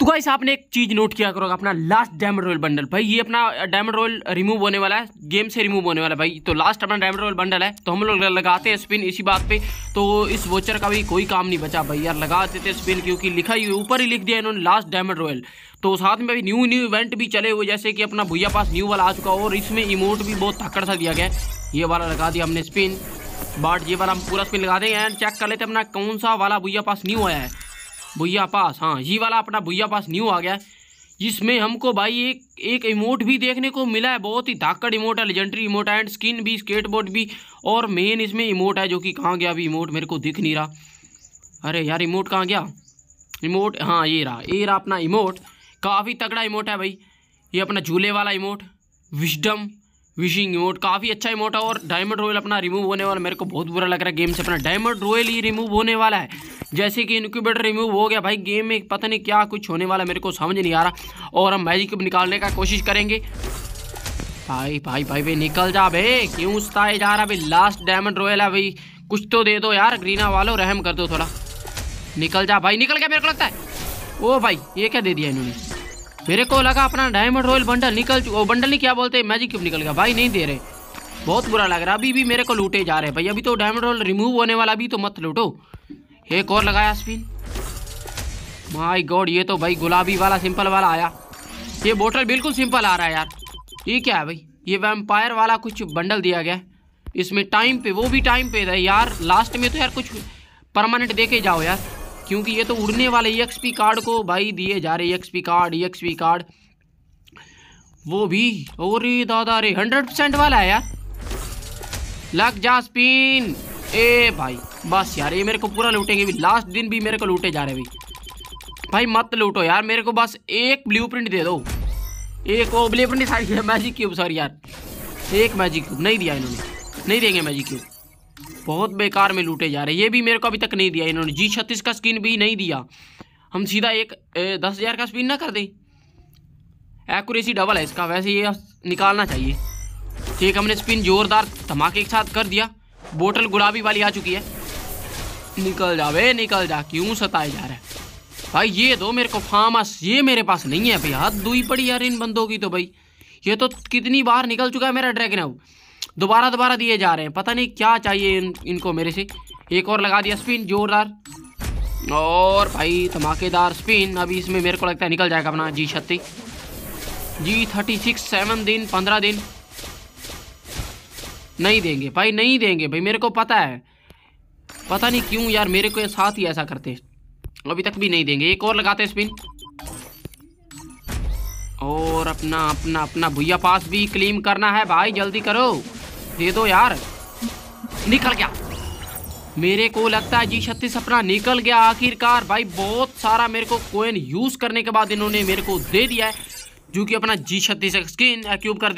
तो गाइस आपने एक चीज़ नोट किया करोगे अपना लास्ट डायमंड रॉयल बंडल भाई ये अपना डायमंड रॉयल रिमूव होने वाला है गेम से रिमूव होने वाला है भाई तो लास्ट अपना डायमंड रॉयल बंडल है तो हम लोग लगाते हैं स्पिन इसी बात पे तो इस वोचर का भी कोई काम नहीं बचा भाई यार लगा देते स्पिन क्योंकि लिखा ही ऊपर ही लिख दिया इन्होंने लास्ट डायमंड रॉयल तो साथ में भी न्यू न्यू इवेंट भी चले हुए जैसे कि अपना भैया पास न्यू वाला आ चुका और इसमें इमोट भी बहुत ताकड़ सा दिया गया ये वाला लगा दिया हमने स्पिन बाट ये वाला हम पूरा स्पिन लगा देंगे एंड चेक कर लेते अपना कौन सा वाला भैया पास न्यू आया है भुया पास हाँ ये वाला अपना भुया पास न्यू आ गया है जिसमें हमको भाई एक एक इमोट भी देखने को मिला है बहुत ही धाकड़ इमोट है लेजेंडरी इमोट एंड स्किन भी स्केटबोर्ड भी और मेन इसमें इमोट है जो कि कहाँ गया अभी इमोट मेरे को दिख नहीं रहा अरे यार इमोट कहाँ गया इमोट हाँ ये रहा ये रहा अपना इमोट काफ़ी तगड़ा इमोट है भाई ये अपना झूले वाला इमोट विजडम विशिंग इमोट काफ़ी अच्छा इमोट है और डायमंड रॉयल अपना रिमूव होने वाला मेरे को बहुत बुरा लग रहा है गेम से अपना डायमंड रॉयल ही रिमूव होने वाला है जैसे कि इनक्यूबेटर रिमूव हो गया भाई गेम में पता नहीं क्या कुछ होने वाला मेरे को समझ नहीं आ रहा और हम मैजिक क्यूब निकालने का कोशिश करेंगे भाई भाई भाई भाई निकल जा भे क्यों उताए जा रहा भाई लास्ट डायमंड रॉयल है भाई कुछ तो दे दो यार ग्रीना वालो रहम कर दो थोड़ा निकल जा भाई निकल गया मेरे को लगता है ओ भाई ये क्या दे दिया इन्होंने मेरे को लगा अपना डायमंड रॉयल बंडल निकल वो बंडल नहीं क्या बोलते मैजिक क्यूब निकल गया भाई नहीं दे रहे बहुत बुरा लग रहा अभी भी मेरे को लूटे जा रहे भाई अभी तो डायमंड रॉयल रिमूव होने वाला अभी तो मत लूटो एक और लगाया स्पिन माय गॉड ये तो भाई गुलाबी वाला सिंपल वाला आया ये बोटल बिल्कुल सिंपल आ रहा है यार ये क्या है भाई ये वैम्पायर वाला कुछ बंडल दिया गया इसमें टाइम पे वो भी टाइम पे था यार लास्ट में तो यार कुछ परमानेंट दे जाओ यार क्योंकि ये तो उड़ने वाले ई कार्ड को भाई दिए जा रहे ई कार्ड ई कार्ड वो भी और दादा रे हंड्रेड परसेंट वाला है यार लग जा स्पिन ए भाई बस यार ये मेरे को पूरा लूटेंगे भी लास्ट दिन भी मेरे को लूटे जा रहे भाई भाई मत लूटो यार मेरे को बस एक ब्लू दे दो एक वो ब्लू प्रिंट सारी मैजिक क्यूब सॉरी यार एक मैजिक क्यूब नहीं दिया इन्होंने नहीं देंगे मैजिक क्यूब बहुत बेकार में लूटे जा रहे ये भी मेरे को अभी तक नहीं दिया इन्होंने जी छत्तीस का स्किन भी नहीं दिया हम सीधा एक ए, दस हज़ार का स्पिन ना कर दें एक्यूरेसी डबल है इसका वैसे ये निकालना चाहिए ठीक हमने स्पिन ज़ोरदार धमाके के साथ कर दिया बोतल गुलाबी वाली आ चुकी है निकल जा वे निकल जा क्यों सताए जा रहा है भाई ये दो मेरे को फार्म ये मेरे पास नहीं है भाई हाथ दुई पड़ी यार इन बंदों की तो भाई ये तो कितनी बार निकल चुका है मेरा ड्रैगन अब दोबारा दोबारा दिए जा रहे हैं पता नहीं क्या चाहिए इन, इनको मेरे से एक और लगा दिया स्पिन जोरदार और भाई धमाकेदार स्पिन अभी इसमें मेरे को लगता है निकल जाएगा अपना जी छत्तीस जी थर्टी सिक्स सेवन दिन पंद्रह दिन नहीं देंगे भाई नहीं देंगे भाई मेरे को पता है पता नहीं क्यों यार मेरे को साथ ही ऐसा करते अभी तक भी नहीं देंगे एक और लगाते स्पिन और अपना अपना अपना भुया पास भी क्लीम करना है भाई जल्दी करो दे दो यार निकल गया मेरे को लगता है जी छत्तीस अपना निकल गया आखिरकार भाई बहुत सारा मेरे को कोइन यूज़ करने के बाद इन्होंने मेरे को दे दिया है जो कि अपना जी छत्तीस स्किन एक्यूब कर दे